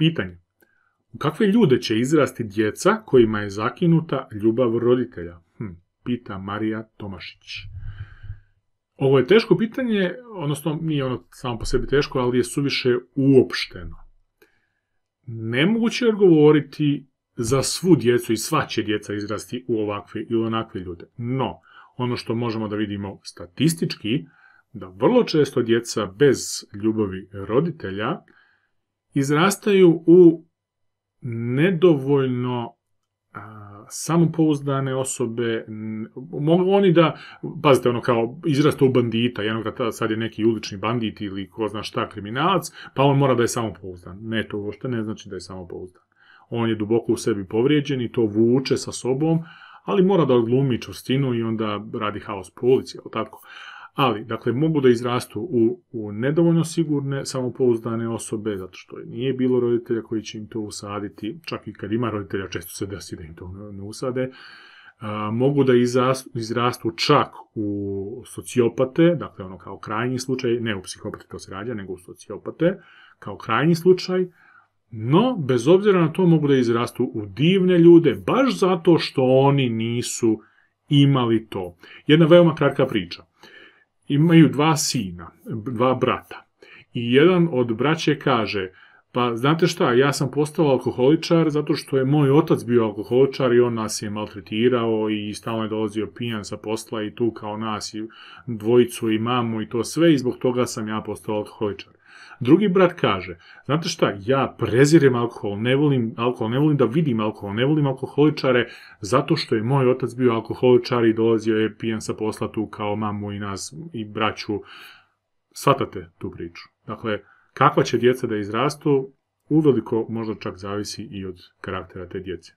Pitanje. U kakve ljude će izrasti djeca kojima je zakinuta ljubav roditelja? Hm, pita Marija Tomašić. Ovo je teško pitanje, odnosno nije ono samo po sebi teško, ali je suviše uopšteno. Nemoguće je odgovoriti za svu djecu i sva će djeca izrasti u ovakve ili onakve ljude. No, ono što možemo da vidimo statistički, da vrlo često djeca bez ljubavi roditelja izrastaju u nedovoljno samopouzdane osobe, oni da, pazite, ono kao izrastu u bandita, jednog sad je neki ulični bandit ili ko zna šta kriminalac, pa on mora da je samopouzdan. Ne, to uopšte ne znači da je samopouzdan. On je duboko u sebi povrijeđen i to vuče sa sobom, ali mora da glumi čvrstinu i onda radi haos po ulici, tako? Ali, dakle, mogu da izrastu u, u nedovoljno sigurne, samopouzdane osobe, zato što nije bilo roditelja koji će im to usaditi, čak i kad ima roditelja, često se desi da im to ne usade, mogu da izrastu, čak u sociopate, dakle ono kao krajnji slučaj, ne u psihopate to se nego u sociopate, kao krajnji slučaj, no, bez obzira na to mogu da izrastu u divne ljude, baš zato što oni nisu imali to. Jedna veoma kratka priča imaju dva sina, dva brata. I jedan od braće kaže, pa znate šta, ja sam postao alkoholičar zato što je moj otac bio alkoholičar i on nas je maltretirao i stalno je dolazio pijan sa posla i tu kao nas i dvojicu i mamu i to sve i zbog toga sam ja postao alkoholičar. Drugi brat kaže, znate šta, ja prezirem alkohol, ne volim alkohol, ne volim da vidim alkohol, ne volim alkoholičare, zato što je moj otac bio alkoholičar i dolazio je pijan sa posla tu kao mamu i nas i braću. Svatate tu priču. Dakle, Kakva će djeca da izrastu, uveliko možda čak zavisi i od karaktera te djece.